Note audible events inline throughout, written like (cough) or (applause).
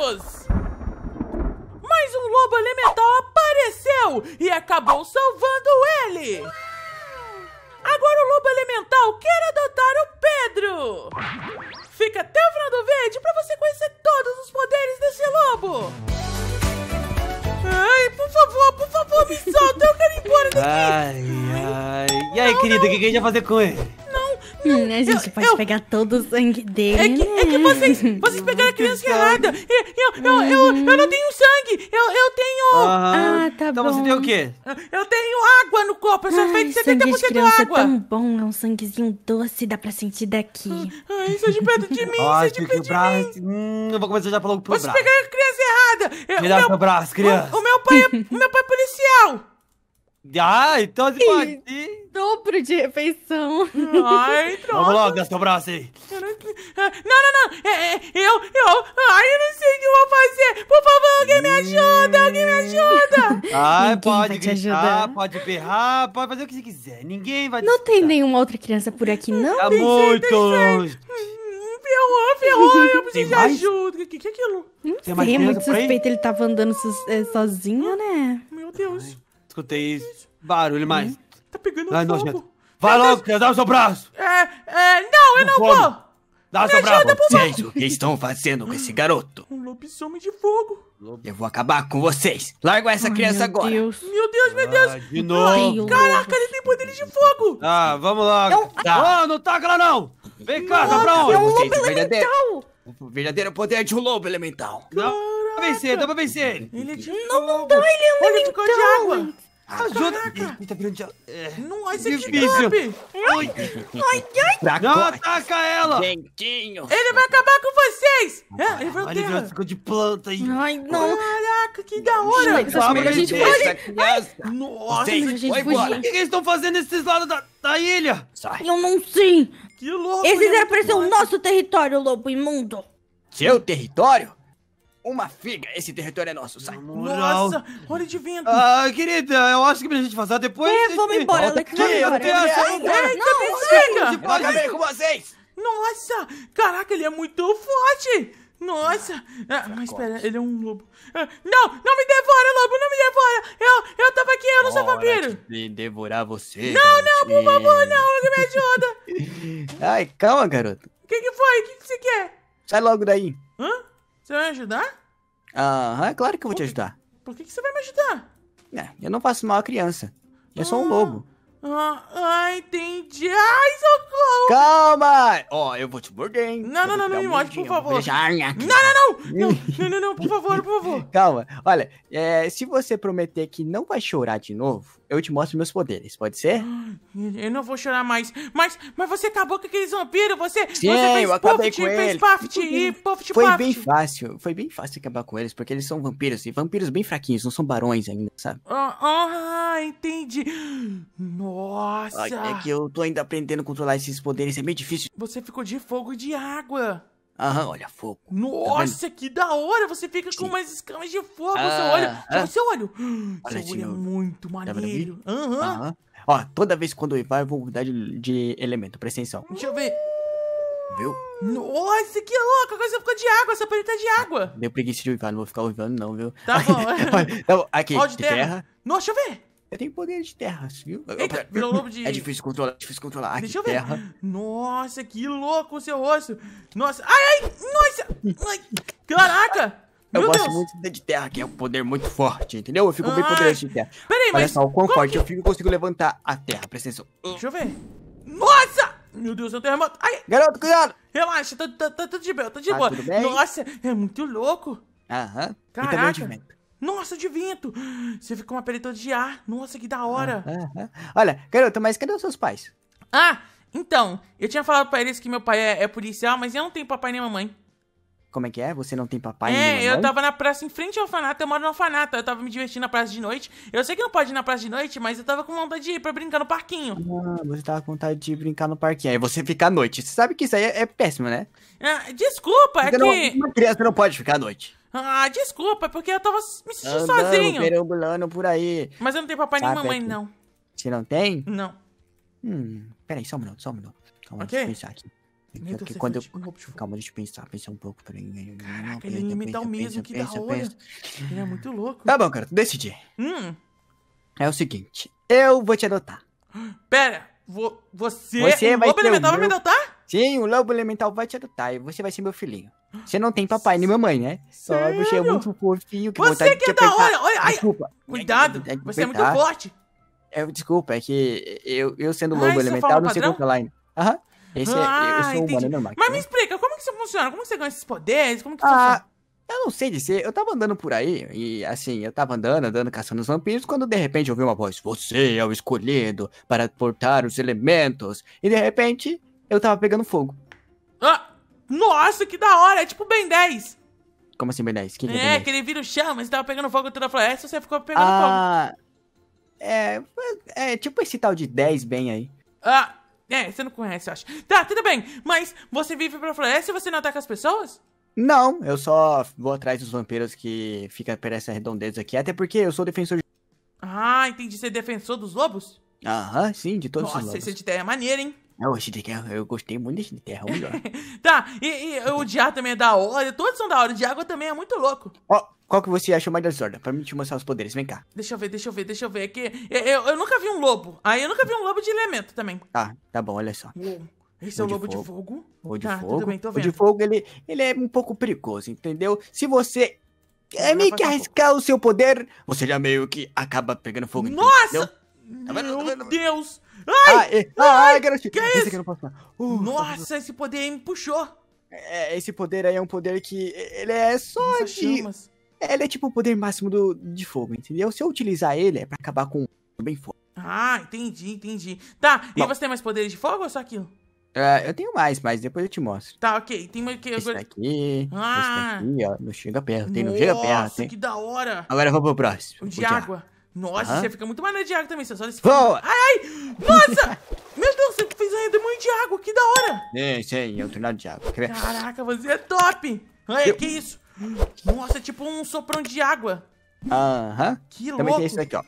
humanos! Mas um lobo elemental apareceu e acabou salvando ele! Agora o lobo elemental quer adotar o Pedro! Fica até o final do vídeo pra você conhecer todos os poderes desse lobo! Ai, por favor, por favor, me solta, eu quero ir embora daqui! Ai, ai. E aí, não, querida, o que a gente vai fazer com ele? Hum, a né, gente eu, pode eu, pegar todo o sangue dele. É que, é que né? vocês, vocês pegaram a criança uhum. errada. Eu, eu, eu, eu, uhum. não tenho sangue. Eu, eu tenho. Ah, tá então bom. Então você tem o quê? Eu tenho água no corpo. Eu só Ai, feito 70% de é água. É tão bom. É um sanguezinho doce. Dá pra sentir daqui. Ai, ah, ah, isso é de perto de mim. Ah, isso é de perto de braço. mim. Hum, eu vou começar já pra logo pro vocês braço. Vocês pegaram a criança errada. Me dá o meu braço, criança. O, o, meu pai é, o meu pai é policial. Ah, então de pode... Dobro de refeição. Ai, (laughs) troca. Vamos logo, gastou o braço aí. Ah, não, não, não. É, é, eu, eu. Ai, eu não sei o que eu vou fazer. Por favor, alguém me ajuda. Alguém me ajuda. (laughs) Ai, pode gritar, pode berrar, pode fazer o que você quiser. Ninguém vai Não tem nenhuma outra criança por aqui, não? Tá muito tem longe. Hum, ferrou, ferrou, eu preciso de ajuda. O que, que é aquilo? Não tem sei, é muito suspeito. Ele tava tá andando so, eh, sozinho, né? Meu Deus. Ai escutei é barulho, mas. Uhum. Tá pegando Ai, fogo. Nojento. Vai Deus... Tá logo, quer dar o seu braço! É, é, não, eu não, vou! Dá o seu braço! Vocês o que estão fazendo com esse garoto? Um lobisomem de fogo! Eu vou acabar com vocês! Larga essa Ai, criança meu agora! Deus. Meu Deus, meu Deus! Ah, de novo! Caraca, ele tem poderes de fogo! Ah, vamos lá! Eu... Tá. Ah! não taca lá não! Vem cá, dá tá pra onde? É um lobo elemental! O verdadeiro poder é de um lobo elemental! Não pra vencer, dá pra vencer ele. Ele é de Não, não dá, ele é um Ele ficou de então, água. Ajuda! Ah, ele tá virando de... É. Não, esse difícil. Ai, ai, ai. Não ataca ela! Gentinho. Ele vai acabar com vocês! É, ele vai Olha, ele ficou de planta aí. Ai, não. Caraca, que da hora. Calma, a gente pode... Ai. Nossa, gente, gente vai embora. O que, que eles estão fazendo nesses lados da, da ilha? Sai. Eu não sei. Que louco. Eles é eram pra ser o nosso território, lobo imundo. Seu território? uma figa. Esse território é nosso. Sai. Nossa, olha de vento. Ah, querida, eu acho que pra gente vazar depois. É, vamos embora, Alex. Vamos embora. Ai, não, não, é não. Acabei com vocês. Nossa, caraca, ele é muito forte. Nossa! Ah, mas espera, ele é um lobo. Ah, não! Não me devora, lobo! Não me devora! Eu, eu tava aqui, eu não sou vampiro! De devorar você! Não, não, por favor, não! Me ajuda! (laughs) Ai, calma, garoto! O que, que foi? O que, que você quer? Sai logo daí! Você vai me ajudar? Aham, é claro que eu vou por te ajudar. Por que, que você vai me ajudar? É, eu não faço mal à criança. Eu ah, sou um ah. lobo. Ah, ah, entendi. Ai, socorro! Calma! Ó, eu vou te morder, hein? Não, não, não, não me morde, por favor. Beijar, não, não, não, não! Não, não, por favor, por favor. Calma, olha, é, se você prometer que não vai chorar de novo, eu te mostro meus poderes, pode ser? Eu não vou chorar mais. Mas, mas você acabou com aqueles vampiros, você... Sim, você fez eu acabei puft, com fez eles. Puft, e puft, foi bem fácil, foi bem fácil acabar com eles, porque eles são vampiros, e vampiros bem fraquinhos, não são barões ainda, sabe? Ah, ah entendi. Nossa. Nossa! É, é que eu tô ainda aprendendo a controlar esses poderes, é meio difícil. Você ficou de fogo e de água. Aham, olha, fogo. Tá Nossa, tá que da hora! Você fica Sim. com umas escamas de fogo, ah, ah, seu olho. Ah, seu olho. Olha, seu olho é muito tá maneiro. Aham. Ó, toda vez que quando eu vai, eu vou mudar de, de elemento, presta atenção. Deixa eu ver. Viu? Nossa, que louco! Agora você ficou de água, essa parede tá de ah, água. Deu preguiça de uivar, não vou ficar uivando não, viu? Tá, (laughs) tá bom. tá bom. Aqui, Ó, de terra. terra. Nossa, deixa eu ver. Eu tenho poder de terra, viu? Eita, virou lobo de... É difícil controlar, é difícil controlar. Aqui, Deixa eu ver. Terra. Nossa, que louco o seu rosto. Nossa, ai, ai, nossa. Ai, caraca. Eu gosto Deus. muito de terra, que é um poder muito forte, entendeu? Eu fico bem poderoso de terra. Peraí, mas... Olha só, o quão forte que... eu fico, eu consigo levantar a terra, presta atenção. Deixa eu ver. Nossa! Meu Deus, é um terremoto. Ai. Garoto, cuidado. Relaxa, tá, tá, tá, tá de boa, tá de tá boa. Nossa, é muito louco. Aham. Caraca. E também é nossa, de vento! Você ficou uma pele de ar. Nossa, que da hora. Ah, ah, ah. Olha, garoto, mas cadê os seus pais? Ah, então, eu tinha falado pra eles que meu pai é, é, policial, mas eu não tenho papai nem mamãe. Como é que é? Você não tem papai é, nem mamãe? É, eu tava na praça em frente ao orfanato, eu moro no orfanato, eu tava me divertindo na praça de noite. Eu sei que não pode ir na praça de noite, mas eu tava com vontade de ir pra brincar no parquinho. Ah, você tava com vontade de brincar no parquinho, aí você fica à noite. Você sabe que isso aí é, é péssimo, né? Ah, desculpa, é você é não, que... Uma criança não pode ficar à noite. Ah, desculpa, porque eu tava me sentindo Andando, sozinho. perambulando por aí. Mas eu não tenho papai Sabe nem mamãe, não. Você não tem? Não. Hum, peraí, só um minuto, só um minuto. Calma, okay. deixa eu pensar aqui. Meu quando eu... Calma, deixa eu pensar, pensar um pouco, peraí. Caraca, pensa, ele me pensa, dá o mesmo, pensa, que pensa, da hora. Pensa. Ele é muito louco. Tá bom, cara, decidi. Hum. É o seguinte, eu vou te adotar. Pera, você... Você é vai o lobo elemental vai me adotar? Sim, o lobo elemental vai te adotar e você vai ser meu filhinho. Você não tem papai nem mamãe, né? Sério? Só você é muito fofinho. Que você que é da hora! Olha, Desculpa. Cuidado, é, é, você é muito forte. É, desculpa, é que eu, eu sendo lobo ah, elemental não sei controlar ainda. Aham. Esse ah, é, eu ah, sou é entendi. humano normal. Mas me né? explica, como que isso funciona? Como você ganha esses poderes? Como que ah, funciona? Eu não sei dizer, eu tava andando por aí, e assim, eu tava andando, andando, caçando os vampiros, quando de repente eu ouvi uma voz, você é o escolhido para portar os elementos. E de repente, eu tava pegando fogo. Ah! nossa, que da hora, é tipo Ben 10. Como assim Ben 10? Que é, é ben 10? que ele vira o chão, mas ele tava pegando fogo toda a floresta, é, você ficou pegando ah, fogo. É, é, é tipo esse tal de 10 Ben aí. Ah, é, você não conhece, eu acho. Tá, tudo bem, mas você vive pra floresta e você não ataca as pessoas? Não, eu só vou atrás dos vampiros que ficam por essa redondeza aqui, até porque eu sou defensor de... Ah, entendi, você é defensor dos lobos? Aham, sim, de todos Nossa, os lobos. Nossa, de ideia é maneira, hein? Não, esse de eu gostei muito desse de terra, é o melhor. (laughs) tá, e, e, o de ar também é da hora, todos são da hora, o de água também é muito louco. Ó, oh, qual que você acha mais da Zorda? Pra mim te mostrar os poderes, vem cá. Deixa eu ver, deixa eu ver, deixa eu ver, é que eu, eu, eu nunca vi um lobo, aí ah, eu nunca vi um lobo de elemento também. Tá, tá bom, olha só. Uou. Esse o é o lobo de fogo. O de fogo. De tá, fogo. Bem, o de fogo, ele, ele é um pouco perigoso, entendeu? Se você é meio que arriscar um o seu poder, você já meio que acaba pegando fogo. Nossa! Entendeu? Tá tá Meu Deus! Ah, ai! É. Ah, ai, é, ai, ai Que é isso? aqui não Uh, tá Nossa, esse poder aí me puxou! É, é, esse poder aí é um poder que ele é só Nossa, de... Chamas. Ele é tipo o poder máximo do, de fogo, entendeu? Se eu utilizar ele, é pra acabar com bem fogo. Ah, entendi, entendi. Tá, Bom. e você tem mais poderes de fogo ou só aquilo? eu tenho mais, mas depois eu te mostro. Tá, ok. Tem mais que agora. Esse aqui. ah. esse ó. Não chega perto, tem, não chega perto. Nossa, que da hora! Agora vamos pro próximo. O de água. Nossa, você fica muito mais na de água também. Você só fica... Boa! Ai, ai! Nossa! Meu Deus, você fez um redemoinho de água. Que da hora! Sim, sim, é um tornado de água. Quer ver? Caraca, você é top! Ai, Eu... que isso? Nossa, é tipo um soprão de água. Aham. Que também louco. Também tem esse daqui, ó.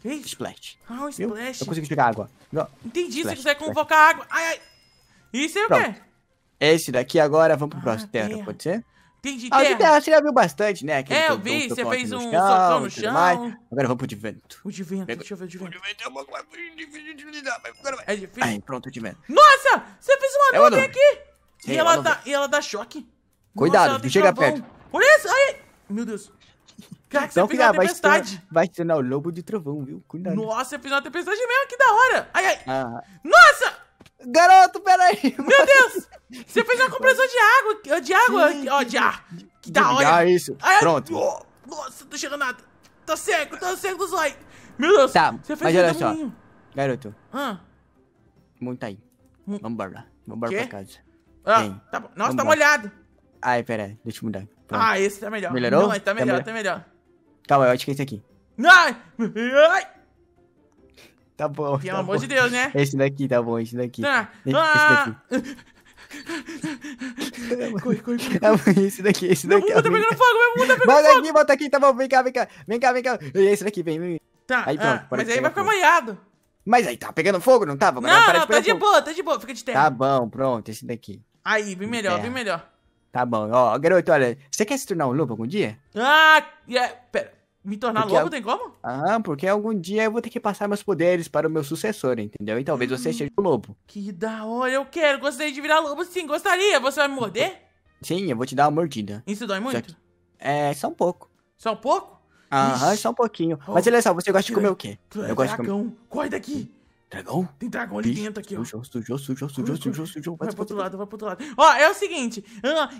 Que isso? Splash. Ah, um Viu? splash. Eu consigo pegar água. Não. Entendi, splash, você consegue splash. convocar água. Ai, ai. Isso é o quê? Esse daqui agora, vamos pro ah, próximo terra, pode ser? Tem ah, terra. de terra você já viu bastante, né? Aquele é, eu vi, você fez um chão, socão no chão. Mais. Agora vamos pro de vento. O de vento, deixa eu ver o de vento. O de vento é uma coisa difícil de lidar, mas agora vai. É difícil. Aí, pronto, o de vento. Nossa, você fez uma é, nuvem aqui. Sim, e, ela dá, e ela dá choque. Cuidado, Nossa, não chega perto. Olha isso, ai. Meu Deus. Caraca, então, você fez uma tempestade. Vai ser o lobo de trovão, viu? Cuidado. Nossa, você fez uma tempestade mesmo, que da hora. Ai, ai. Ah. Nossa! Garoto, peraí! Meu Deus! (laughs) Você fez uma compressão de água, de água, ó, de ar. Que da hora. Ah, isso. Pronto. Oh, nossa, não tô chegando nada. Tô seco, tô seco dos olhos. Meu Deus. Tá, você fez mas olha só. Garoto. Ah. Monta aí. Hum. Vambora. Vambora Quê? pra casa. Ah, Vem. tá bom. Nossa, Vambora. tá molhado. Ai, pera, deixa eu mudar. Pronto. Ah, esse tá melhor. Melhorou? Não, tá, tá melhor, tá melhor. Tá melhor. Calma, eu acho que é esse aqui. Ai! Ai! Tá bom. Pelo tá amor bom. de Deus, né? Esse daqui, tá bom, esse daqui. Tá. esse, ah, esse daqui. Corre, corre, corre. Esse daqui, esse daqui. Meu mundo tá pegando fogo, meu mundo tá pegando bota Aqui, bota aqui, tá bom, vem cá, vem cá. Vem cá, vem cá. Esse daqui, vem, vem. Tá, aí, ah, pronto, mas aí vai ficar manhado. Mas aí tá pegando fogo, não tava? Tá? Não, não, tá de fogo. boa, tá de boa, fica de terra. Tá bom, pronto, esse daqui. Aí, bem melhor, bem melhor. Tá bom, ó, garoto, olha, você quer se tornar um lobo algum dia? Ah, é pera. Me tornar porque lobo, al... tem como? Ah, porque algum dia eu vou ter que passar meus poderes para o meu sucessor, entendeu? E talvez hum, você seja o lobo. Que da hora, eu quero, gostaria de virar lobo, sim, gostaria. Você vai me morder? Sim, eu vou te dar uma mordida. Isso dói muito? Que... É, só um pouco. Só um pouco? Aham, só um pouquinho. Oh, Mas olha só, você gosta de comer o quê? É eu gosto dragão, de comer... corre daqui! Dragão? Tem dragão ali Bicho, dentro aqui, ó. Sujou, sujou, sujou, sujou, sujou, sujou. Vai, vai pro outro lado, vai pro outro lado. Ó, é o seguinte.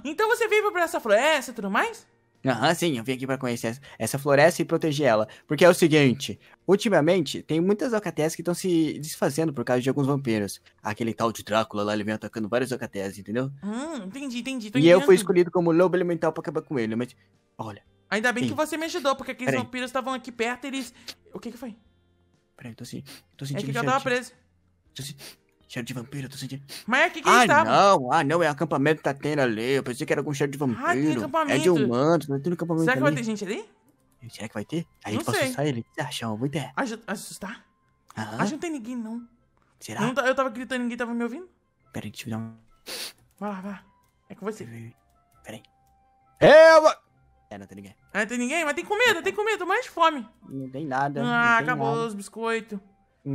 Então você veio pra essa floresta e tudo mais? Aham, sim, eu vim aqui para conhecer essa, floresta e proteger ela. Porque é o seguinte: ultimamente, tem muitas alcatéias que estão se desfazendo por causa de alguns vampiros. Aquele tal de Drácula lá, ele vem atacando várias alcatéias, entendeu? Hum, entendi, entendi. e eu fui escolhido como lobo elemental pra acabar com ele, mas. Olha. Ainda bem sim. que você me ajudou, porque aqueles Peraí. vampiros estavam aqui perto e eles. O que que foi? Peraí, tô assim. Tô sentindo. É que eu tava preso. Tô assim. Cheiro de vampiro, eu tô sentindo. Mas é que que ah, estava? não, ah, não, é acampamento que tá tendo ali. Eu pensei que era algum cheiro de vampiro. Ah, tem acampamento. É de humanos, não tem acampamento Será que ali. vai ter gente ali? Será que vai ter? A gente não pode sei. assustar ele. O que você acha? Boa ideia. Assustar? Aham. Acho que não tem ninguém, não. Será? Não, tá, eu tava gritando ninguém tava me ouvindo. Peraí, deixa eu dar um... Vai lá, vai lá. É com você. peraí. aí. Eu... É, não tem ninguém. Ah, não tem ninguém? Mas tem comida, tem comida. Tô mais fome. Não tem nada. Ah, tem acabou nada. os biscoitos.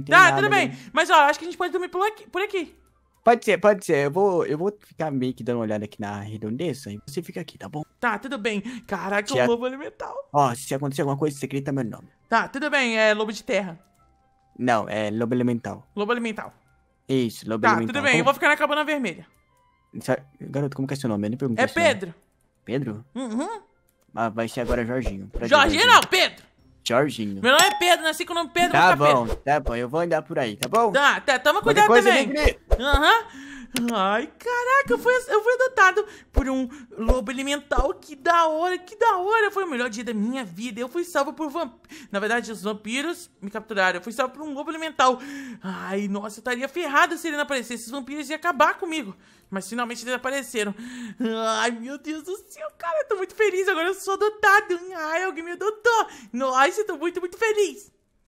Tá, ah, tudo bem. Ali. Mas ó, acho que a gente pode dormir por aqui. Por aqui. Pode ser, pode ser. Eu vou, eu vou ficar meio que dando uma olhada aqui na redondeza e você fica aqui, tá bom? Tá, tudo bem. Caraca, o lobo elemental. Ó, se acontecer alguma coisa, você grita meu nome. Tá, tudo bem. É lobo de terra. Não, é lobo elemental. Lobo elemental. Isso, lobo tá, elemental. Tá, tudo bem. Como... Eu vou ficar na cabana vermelha. Garoto, como que é seu nome? Eu nem perguntei. É né? Pedro. Nome. Pedro? Uhum. Ah, vai ser agora Jorginho. Jorginho não, Pedro! Jorginho. Meu nome é Pedro, nasci com o nome Pedro Tá bom, Pedro. tá bom, eu vou andar por aí, tá bom? Tá, tá, toma cuidado também. Aham. Uhum. Ai, caraca, eu fui, eu fui adotado por um lobo elemental. Que da hora, que da hora. Foi o melhor dia da minha vida. Eu fui salvo por vampiros. Na verdade, os vampiros me capturaram. Eu fui salvo por um lobo elemental. Ai, nossa, eu estaria ferrada se ele não aparecesse. os vampiros iam acabar comigo. Mas finalmente eles apareceram. Ai, meu Deus do céu, cara, eu tô muito feliz. Agora eu sou adotado. Ai, alguém me adotou. Nossa, eu tô muito, muito feliz.